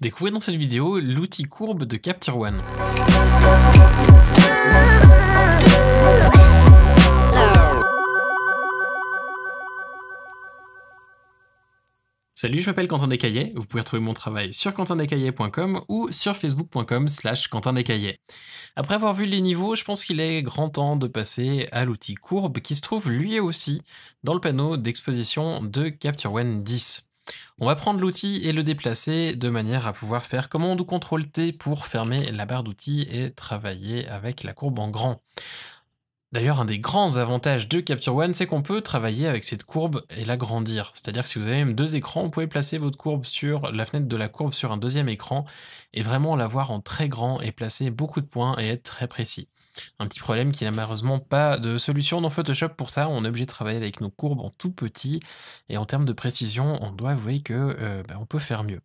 Découvrez dans cette vidéo l'outil courbe de Capture One. Salut, je m'appelle Quentin Descaillets. Vous pouvez retrouver mon travail sur quentin-descaillets.com ou sur facebook.com slash quentin-descaillets. Après avoir vu les niveaux, je pense qu'il est grand temps de passer à l'outil courbe qui se trouve lui aussi dans le panneau d'exposition de Capture One 10. On va prendre l'outil et le déplacer de manière à pouvoir faire commande ou contrôle T pour fermer la barre d'outils et travailler avec la courbe en grand. D'ailleurs, un des grands avantages de Capture One, c'est qu'on peut travailler avec cette courbe et l'agrandir. C'est-à-dire que si vous avez même deux écrans, vous pouvez placer votre courbe sur la fenêtre de la courbe sur un deuxième écran et vraiment la voir en très grand et placer beaucoup de points et être très précis. Un petit problème qui n'a malheureusement pas de solution dans Photoshop pour ça. On est obligé de travailler avec nos courbes en tout petit. Et en termes de précision, on doit avouer que euh, bah, on peut faire mieux.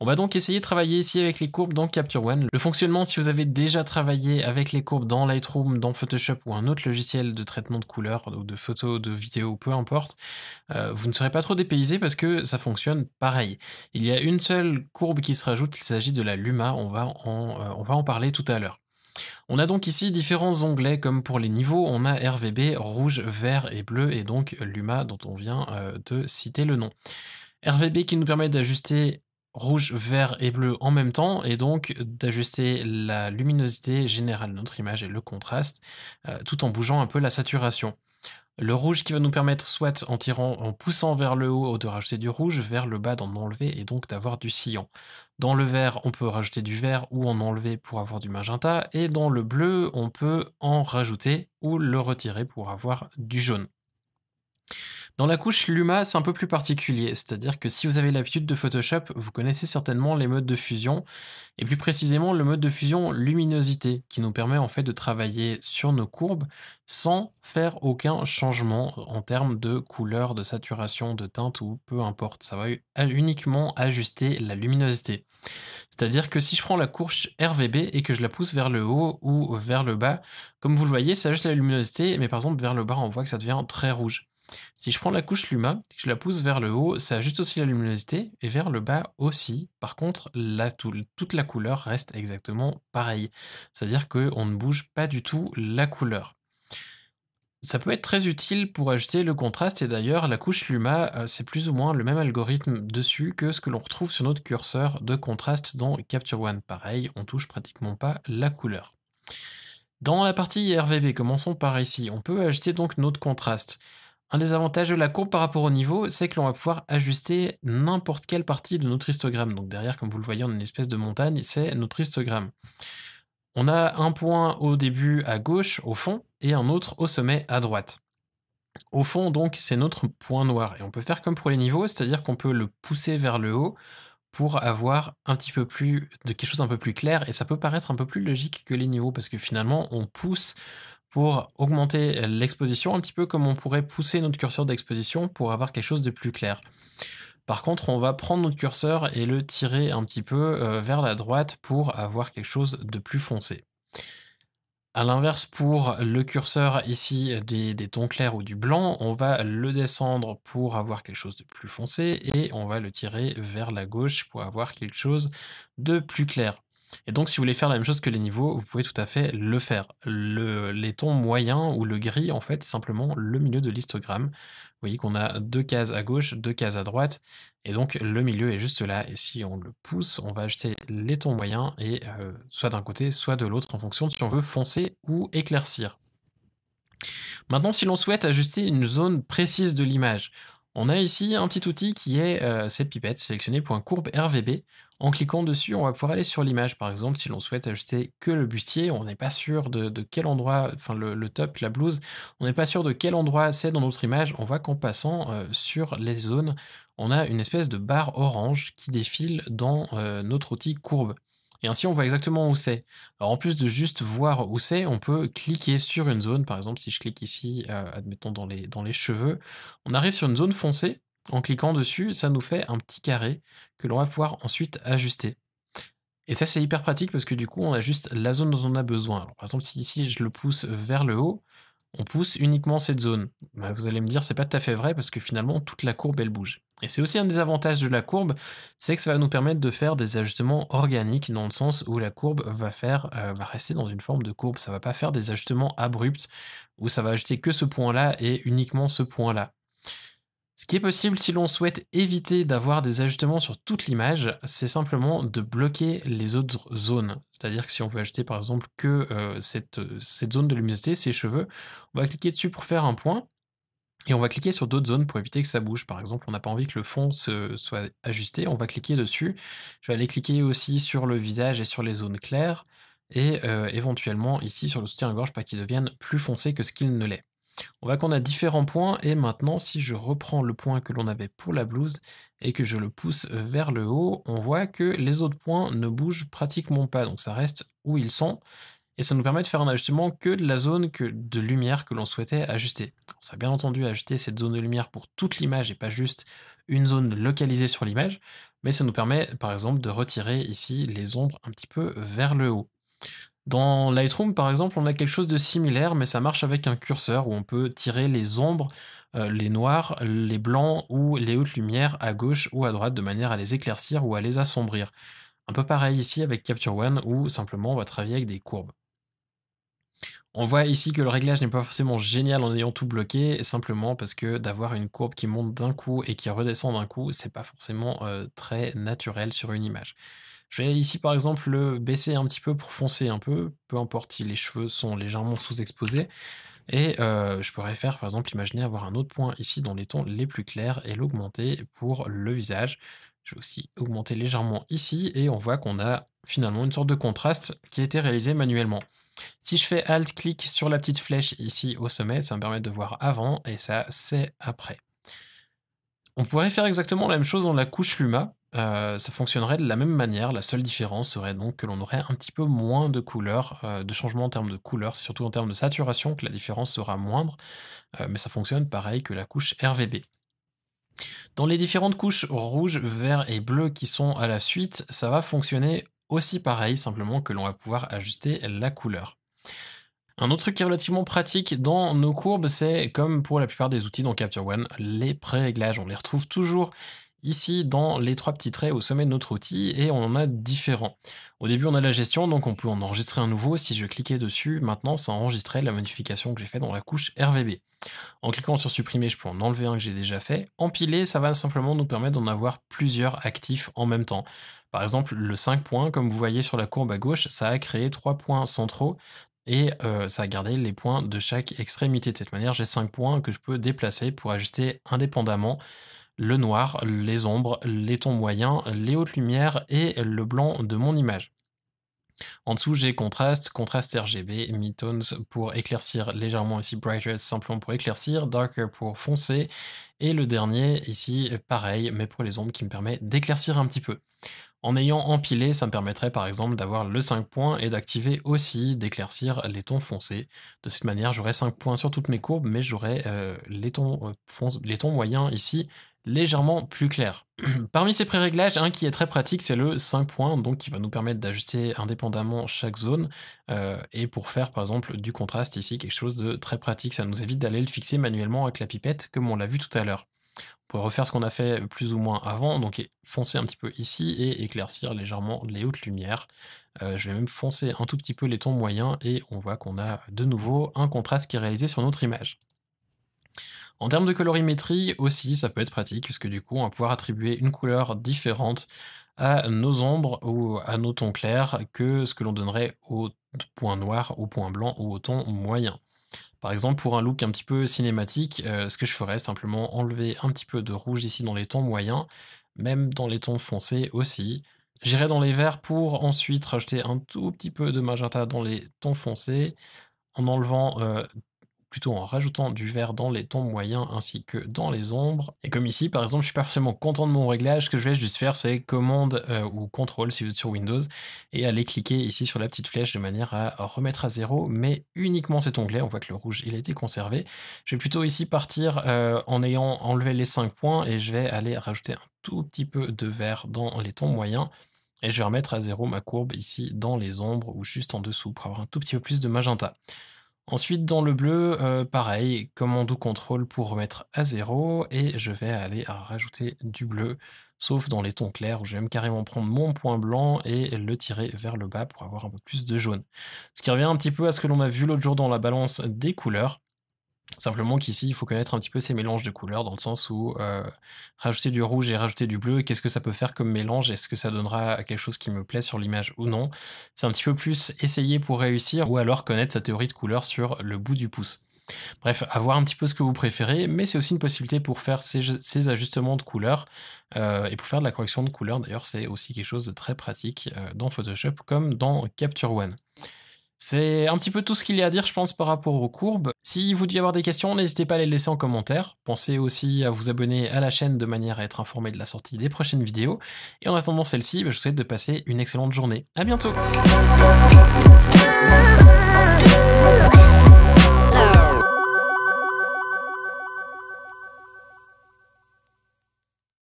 On va donc essayer de travailler ici avec les courbes dans Capture One. Le fonctionnement, si vous avez déjà travaillé avec les courbes dans Lightroom, dans Photoshop ou un autre logiciel de traitement de couleurs, ou de photos, de vidéos, peu importe, euh, vous ne serez pas trop dépaysé parce que ça fonctionne pareil. Il y a une seule courbe qui se rajoute, il s'agit de la Luma. On va euh, on va en parler tout à l'heure. On a donc ici différents onglets comme pour les niveaux, on a RVB, rouge, vert et bleu et donc Luma dont on vient euh, de citer le nom. RVB qui nous permet d'ajuster rouge, vert et bleu en même temps et donc d'ajuster la luminosité générale de notre image et le contraste euh, tout en bougeant un peu la saturation. Le rouge qui va nous permettre soit en tirant, en poussant vers le haut de rajouter du rouge, vers le bas d'en enlever et donc d'avoir du sillon. Dans le vert, on peut rajouter du vert ou en enlever pour avoir du magenta, et dans le bleu, on peut en rajouter ou le retirer pour avoir du jaune. Dans la couche Luma, c'est un peu plus particulier, c'est-à-dire que si vous avez l'habitude de Photoshop, vous connaissez certainement les modes de fusion, et plus précisément le mode de fusion luminosité, qui nous permet en fait de travailler sur nos courbes sans faire aucun changement en termes de couleur, de saturation, de teinte ou peu importe. Ça va uniquement ajuster la luminosité. C'est-à-dire que si je prends la couche RVB et que je la pousse vers le haut ou vers le bas, comme vous le voyez, ça ajuste la luminosité, mais par exemple vers le bas, on voit que ça devient très rouge. Si je prends la couche luma, je la pousse vers le haut, ça ajuste aussi la luminosité, et vers le bas aussi. Par contre, toute la couleur reste exactement pareille. C'est-à-dire qu'on ne bouge pas du tout la couleur. Ça peut être très utile pour ajuster le contraste et d'ailleurs la couche Luma, euh, c'est plus ou moins le même algorithme dessus que ce que l'on retrouve sur notre curseur de contraste dans Capture One. Pareil, on touche pratiquement pas la couleur. Dans la partie RVB, commençons par ici, on peut ajuster donc notre contraste. Un des avantages de la courbe par rapport au niveau, c'est que l'on va pouvoir ajuster n'importe quelle partie de notre histogramme. Donc derrière, comme vous le voyez, on a une espèce de montagne, c'est notre histogramme. On a un point au début à gauche, au fond, et un autre au sommet à droite. Au fond, donc, c'est notre point noir. Et on peut faire comme pour les niveaux, c'est-à-dire qu'on peut le pousser vers le haut pour avoir un petit peu plus de quelque chose un peu plus clair. Et ça peut paraître un peu plus logique que les niveaux, parce que finalement, on pousse pour augmenter euh, l'exposition, un petit peu comme on pourrait pousser notre curseur d'exposition pour avoir quelque chose de plus clair. Par contre, on va prendre notre curseur et le tirer un petit peu euh, vers la droite pour avoir quelque chose de plus foncé. A l'inverse, pour le curseur ici euh, des, des, tons clairs ou du blanc, on va le descendre pour avoir quelque chose de plus foncé et on va le tirer vers la gauche pour avoir quelque chose de plus clair. Et donc, si vous voulez faire la même chose que les niveaux, vous pouvez tout à fait le faire. les tons moyens ou le gris, en fait, simplement le milieu de l'histogramme. Vous voyez qu'on a deux cases à gauche, deux cases à droite, et donc le milieu est juste là. Et si on le pousse, on va ajuster les tons moyens, et euh, soit d'un côté, soit de l'autre, en fonction de si on veut foncer ou éclaircir. Maintenant, si l'on souhaite ajuster une zone précise de l'image, on a ici un petit outil qui est euh, cette pipette, pour point courbe RVB. En cliquant dessus, on va pouvoir aller sur l'image. Par exemple, si l'on souhaite ajuster que le bustier, on n'est pas sûr de, quel endroit, enfin le, top, la blouse, on n'est pas sûr de quel endroit c'est dans notre image. On voit qu'en passant euh, sur les zones, on a une espèce de barre orange qui défile dans euh, notre outil courbe. Et ainsi, on voit exactement où c'est. Alors, en plus de juste voir où c'est, on peut cliquer sur une zone. Par exemple, si je clique ici, euh, admettons dans les, dans les cheveux, on arrive sur une zone foncée. En cliquant dessus, ça nous fait un petit carré que l'on va pouvoir ensuite ajuster. Et ça, c'est hyper pratique parce que du coup, on a juste la zone dont on a besoin. par exemple, si ici, je le pousse vers le haut, on pousse uniquement cette zone. Bah, vous allez me dire, c'est pas tout à fait vrai parce que finalement, toute la courbe, elle bouge. Et c'est aussi un des avantages de la courbe, c'est que ça va nous permettre de faire des ajustements organiques dans le sens où la courbe va, faire, euh, va rester dans une forme de courbe. Ça va pas faire des ajustements abrupts où ça va ajouter que ce point-là et uniquement ce point-là. Ce qui est possible si l'on souhaite éviter d'avoir des ajustements sur toute l'image, c'est simplement de bloquer les autres zones. C'est-à-dire que si on veut ajouter par exemple que euh, euh, cette, zone de luminosité, ses cheveux, on va cliquer dessus pour faire un point, et on va cliquer sur d'autres zones pour éviter que ça bouge. Par exemple, on n'a pas envie que le fond se soit ajusté, on va cliquer dessus. Je vais aller cliquer aussi sur le visage et sur les zones claires, et euh, éventuellement ici sur le soutien-gorge, pas qu'il devienne plus foncé que ce qu'il ne l'est. On voit qu'on a différents points et maintenant si je reprends le point que l'on avait pour la blouse et que je le pousse vers le haut, on voit que les autres points ne bougent pratiquement pas, donc ça reste où ils sont. Et ça nous permet de faire un ajustement que de la zone que de lumière que l'on souhaitait ajuster. On ça bien entendu ajusté cette zone de lumière pour toute l'image et pas juste une zone localisée sur l'image, mais ça nous permet par exemple de retirer ici les ombres un petit peu vers le haut. Dans Lightroom, par exemple, on a quelque chose de similaire, mais ça marche avec un curseur où on peut tirer les ombres, euh, les noirs, les blancs ou les hautes lumières à gauche ou à droite de manière à les éclaircir ou à les assombrir. Un peu pareil ici avec Capture One où simplement on va travailler avec des courbes. On voit ici que le réglage n'est pas forcément génial en ayant tout bloqué, simplement parce que d'avoir une courbe qui monte d'un coup et qui redescend d'un coup, c'est pas forcément euh, très naturel sur une image. Je vais ici par exemple le baisser un petit peu pour foncer un peu, peu importe si les cheveux sont légèrement sous-exposés. Et euh, je pourrais faire par exemple, imaginer avoir un autre point ici dans les tons les plus clairs et l'augmenter pour le visage. Je vais aussi augmenter légèrement ici et on voit qu'on a finalement une sorte de contraste qui a été réalisé manuellement. Si je fais alt click sur la petite flèche ici au sommet, ça me permet de voir avant et ça c'est après. On pourrait faire exactement la même chose dans la couche Luma. Euh, ça fonctionnerait de la même manière. La seule différence serait donc que l'on aurait un petit peu moins de couleurs, euh, de changement en termes de couleurs, surtout en termes de saturation, que la différence sera moindre, euh, mais ça fonctionne pareil que la couche RVB. Dans les différentes couches rouge, vert et bleu qui sont à la suite, ça va fonctionner aussi pareil, simplement que l'on va pouvoir ajuster la couleur. Un autre truc qui est relativement pratique dans nos courbes, c'est comme pour la plupart des outils dans Capture One, les pré-réglages. On les retrouve toujours ici dans les trois petits traits au sommet de notre outil et on en a différents. Au début on a la gestion donc on peut en enregistrer un nouveau, si je cliquais dessus maintenant ça enregistrait la modification que j'ai faite dans la couche RVB. En cliquant sur supprimer je peux en enlever un que j'ai déjà fait, empiler ça va simplement nous permettre d'en avoir plusieurs actifs en même temps. Par exemple le 5 points comme vous voyez sur la courbe à gauche ça a créé 3 points centraux et euh, ça a gardé les points de chaque extrémité. De cette manière j'ai 5 points que je peux déplacer pour ajuster indépendamment le noir, les ombres, les tons moyens, les hautes lumières et le blanc de mon image. En dessous, j'ai contraste, contraste RGB, midtones pour éclaircir légèrement ici, brightness simplement pour éclaircir, darker pour foncer, et le dernier ici, pareil, mais pour les ombres qui me permet d'éclaircir un petit peu. En ayant empilé, ça me permettrait par exemple d'avoir le 5 points et d'activer aussi d'éclaircir les tons foncés. De cette manière, j'aurais 5 points sur toutes mes courbes, mais j'aurais euh, les, euh, les tons moyens ici légèrement plus clair. Parmi ces pré-réglages, un qui est très pratique, c'est le 5 points, donc qui va nous permettre d'ajuster indépendamment chaque zone. Euh, et pour faire par exemple du contraste ici, quelque chose de très pratique, ça nous évite d'aller le fixer manuellement avec la pipette, comme on l'a vu tout à l'heure. On peut refaire ce qu'on a fait plus ou moins avant, donc foncer un petit peu ici et éclaircir légèrement les hautes lumières. Euh, je vais même foncer un tout petit peu les tons moyens et on voit qu'on a de nouveau un contraste qui est réalisé sur notre image. En termes de colorimétrie aussi, ça peut être pratique, puisque du coup, on va pouvoir attribuer une couleur différente à nos ombres ou à nos tons clairs que ce que l'on donnerait au point noir, au point blanc ou au ton moyen. Par exemple, pour un look un petit peu cinématique, euh, ce que je ferais, simplement enlever un petit peu de rouge ici dans les tons moyens, même dans les tons foncés aussi. J'irai dans les verts pour ensuite rajouter un tout petit peu de magenta dans les tons foncés, en enlevant euh, plutôt en rajoutant du vert dans les tons moyens ainsi que dans les ombres. Et comme ici, par exemple, je suis pas forcément content de mon réglage, ce que je vais juste faire, c'est commande euh, ou contrôle si vous êtes sur Windows, et aller cliquer ici sur la petite flèche de manière à remettre à zéro, mais uniquement cet onglet, on voit que le rouge, il a été conservé. Je vais plutôt ici partir euh, en ayant enlevé les 5 points, et je vais aller rajouter un tout petit peu de vert dans les tons moyens. Et je vais remettre à zéro ma courbe ici dans les ombres ou juste en dessous pour avoir un tout petit peu plus de magenta. Ensuite, dans le bleu, euh, pareil, pareil, commando contrôle pour remettre à zéro, et je vais aller rajouter du bleu, sauf dans les tons clairs, où je vais même carrément prendre mon point blanc et le tirer vers le bas pour avoir un peu plus de jaune. Ce qui revient un petit peu à ce que l'on a vu l'autre jour dans la balance des couleurs, Simplement qu'ici, il faut connaître un petit peu ces mélanges de couleurs dans le sens où euh, rajouter du rouge et rajouter du bleu, qu'est-ce que ça peut faire comme mélange Est-ce que ça donnera quelque chose qui me plaît sur l'image ou non C'est un petit peu plus essayer pour réussir ou alors connaître sa théorie de couleurs sur le bout du pouce. Bref, avoir un petit peu ce que vous préférez, mais c'est aussi une possibilité pour faire ces, ajustements de couleurs. Euh, et pour faire de la correction de couleurs, d'ailleurs, c'est aussi quelque chose de très pratique euh, dans Photoshop comme dans Capture One. C'est un petit peu tout ce qu'il y a à dire, je pense, par rapport aux courbes. Si vous devez avoir des questions, n'hésitez pas à les laisser en commentaire. Pensez aussi à vous abonner à la chaîne de manière à être informé de la sortie des prochaines vidéos. Et en attendant celle-ci, bah, je vous souhaite de passer une excellente journée. À bientôt!